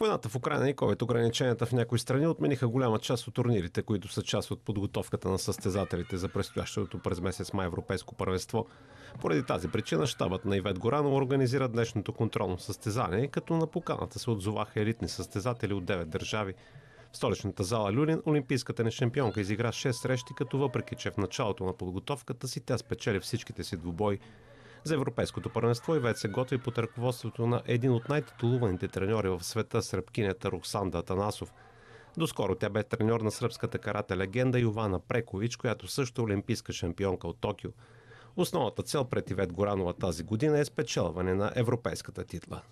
Войната в Украина и COVID ограниченията в някои страни отмениха голяма част от турнирите, които са част от подготовката на състезателите за предстоящото през месец май Европейско първенство. Поради тази причина щабът на Ивет Горано организира днешното контролно състезание, като на поканата се отзоваха елитни състезатели от 9 държави. В столичната зала Люлин олимпийската ни шампионка изигра 6 срещи, като въпреки че в началото на подготовката си тя спечели всичките си двубои. За Европейското първенство и вече се готви под ръководството на един от най-титулуваните треньори в света сръбкинята Роксанда Атанасов. Доскоро тя бе треньор на сръбската карата легенда Йована Прекович, която също е олимпийска шампионка от Токио. Основната цел пред Ивет Горанова тази година е спечелване на европейската титла.